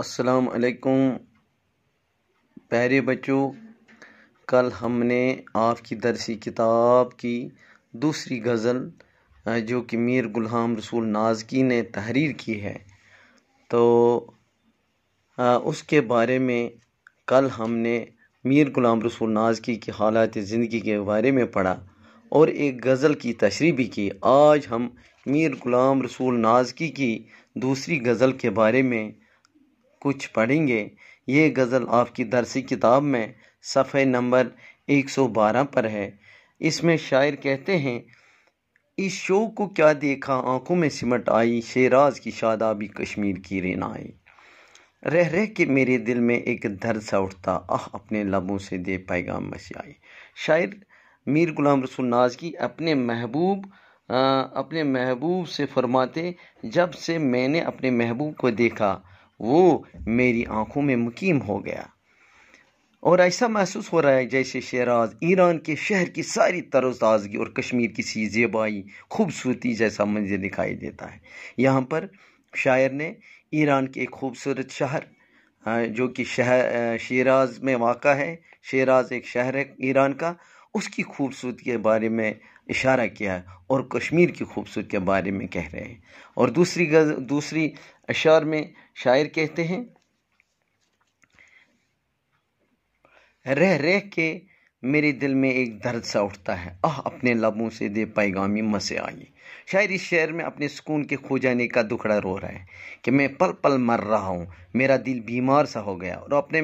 अस्सलाम वालेकुम प्यारे बच्चों कल हमने आपकी दरसी किताब की दूसरी गज़ल जो कि मीर गुलाम रसूल नाजकी ने तहरीर की है तो उसके बारे में कल हमने मीर गुलाम रसूल नाजकी की हालात ज़िंदगी के बारे में पढ़ा और एक गज़ल की तशरी भी की आज हम मीर गुलाम रसूल नाजकी की दूसरी गज़ल के बारे में कुछ पढ़ेंगे ये गज़ल आपकी दरसी किताब में सफ़े नंबर 112 पर है इसमें शायर कहते हैं इस शो को क्या देखा आंखों में सिमट आई शेराज की शादाबी कश्मीर की रेनाई रह रह के मेरे दिल में एक दर्द सा उठता आह अपने लबों से दे पैगाम मसी आई शायर मीर गुलाम रसूल की अपने महबूब आ, अपने महबूब से फरमाते जब से मैंने अपने महबूब को देखा वो मेरी आंखों में मुकीम हो गया और ऐसा महसूस हो रहा है जैसे शहराज ईरान के शहर की सारी तरोताज़गी और कश्मीर की सी जेबाई खूबसूरती जैसा मंजर दिखाई देता है यहाँ पर शायर ने ईरान के एक खूबसूरत शहर जो कि शहर शेराज में वाक़ है शेराज एक शहर है ईरान का उसकी खूबसूरती के बारे में इशारा किया है और कश्मीर की खूबसूरती के बारे में कह रहे हैं और दूसरी गज़ दूसरी अशार में शायर कहते हैं रह रह के मेरे दिल में एक दर्द सा उठता है आह अपने लबों से दे पैगामी मसे आई शायर इस शहर में अपने सुकून के खो जाने का दुखड़ा रो रहा है कि मैं पल पल मर रहा हूँ मेरा दिल बीमार सा हो गया और अपने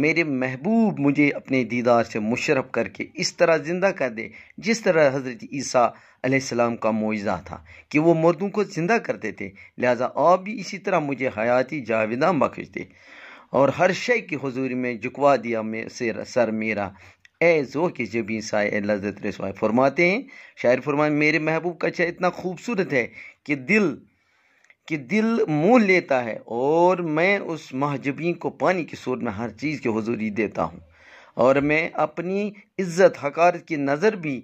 मेरे महबूब मुझे अपने दीदार से मुशरफ करके इस तरह ज़िंदा कर दे जिस तरह हज़रत ईसा अलैहिस्सलाम का मुआजा था कि वो मुर्दों को ज़िंदा करते थे लिहाजा आप भी इसी तरह मुझे हयाती जाविदा बख्श दे और हर शय की हजूरी में झुकवा दिया मैं सिर सर मेरा ए जो कि जब साए लजत रसवाए फरमाते हैं शायर फरमाए मेरे महबूब का चेहरा इतना खूबसूरत है कि दिल कि दिल मोह लेता है और मैं उस महजबी को पानी के सूरत में हर चीज़ की हजूरी देता हूँ और मैं अपनी इज्जत हकारत की नज़र भी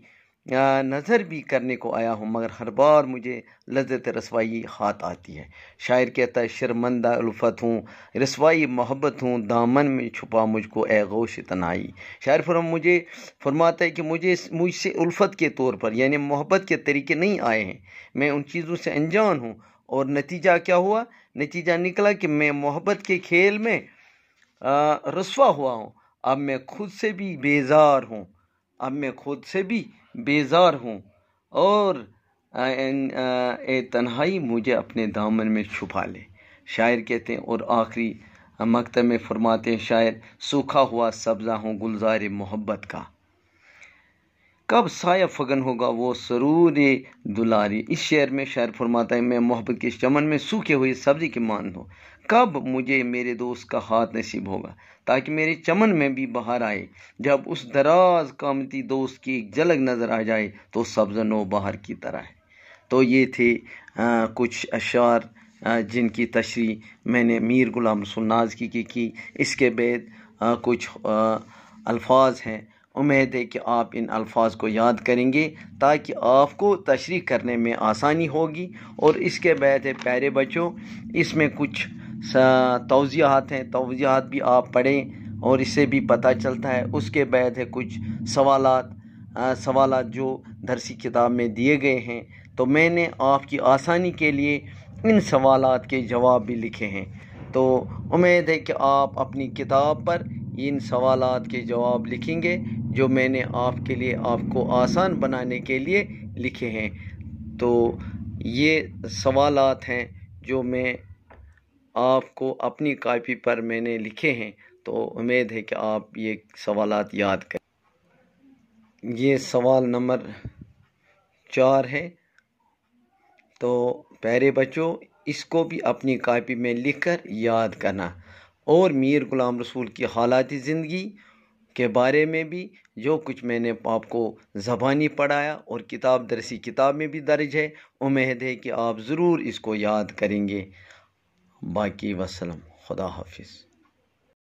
नज़र भी करने को आया हूँ मगर हर बार मुझे लज्जत रसवाई हाथ आती है शायर कहता है शर्मंदा उल्फत हूँ रसवाई मोहब्बत हूँ दामन में छुपा मुझको ए गोश तनाई शायर फरम मुझे फरमाता है कि मुझे मुझसे उल्फत के तौर पर यानी मोहब्बत के तरीके नहीं आए हैं मैं उन चीज़ों से अनजान हूँ और नतीजा क्या हुआ नतीजा निकला कि मैं मोहब्बत के खेल में रसवा हुआ हूँ अब मैं खुद से भी बेजार हूँ अब मैं खुद से भी बेजार हूँ और ए तन्हाई मुझे अपने दामन में छुपा ले शायर कहते हैं और आखिरी मकतब में फरमाते हैं शायर सूखा हुआ सब्ज़ा हूँ गुलजार मोहब्बत का कब साया फगन होगा वो सरूर दुलारी इस शेर में शायर फरमाता है मैं मोहब्बत के चमन में सूखे हुए सब्जी के मान हो कब मुझे मेरे दोस्त का हाथ नसीब होगा ताकि मेरे चमन में भी बाहर आए जब उस दराज कामती दोस्त की एक झलक नज़र आ जाए तो सब्ज़ नो की तरह है तो ये थे आ, कुछ अशार आ, जिनकी तशरी मैंने मीर गुलाम रसुल की, की, की इसके बाद कुछ अल्फाज हैं उम्मीद है कि आप इन अल्फाज को याद करेंगे ताकि आपको तशरी करने में आसानी होगी और इसके बाद है प्यारे बच्चों इसमें कुछ तोज़ियात हैं तोज़ियात भी आप पढ़ें और इससे भी पता चलता है उसके बाद है कुछ सवाल सवाल जो दरसी किताब में दिए गए हैं तो मैंने आपकी आसानी के लिए इन सवाल के जवाब भी लिखे हैं तो उम्मीद है कि आप अपनी किताब पर इन सवाल के जवाब लिखेंगे जो मैंने आपके लिए आपको आसान बनाने के लिए लिखे हैं तो ये सवाल हैं जो मैं आपको अपनी कापी पर मैंने लिखे हैं तो उम्मीद है कि आप ये सवाल याद करें ये सवाल नंबर चार है तो प्यारे बच्चों इसको भी अपनी कापी में लिखकर याद करना और मीर ग़ुलाम रसूल की हालत ज़िंदगी के बारे में भी जो कुछ मैंने आपको ज़बानी पढ़ाया और किताब दरसी किताब में भी दर्ज है उम्मीद है कि आप ज़रूर इसको याद करेंगे बाकी वसलम खुदा हाफिज़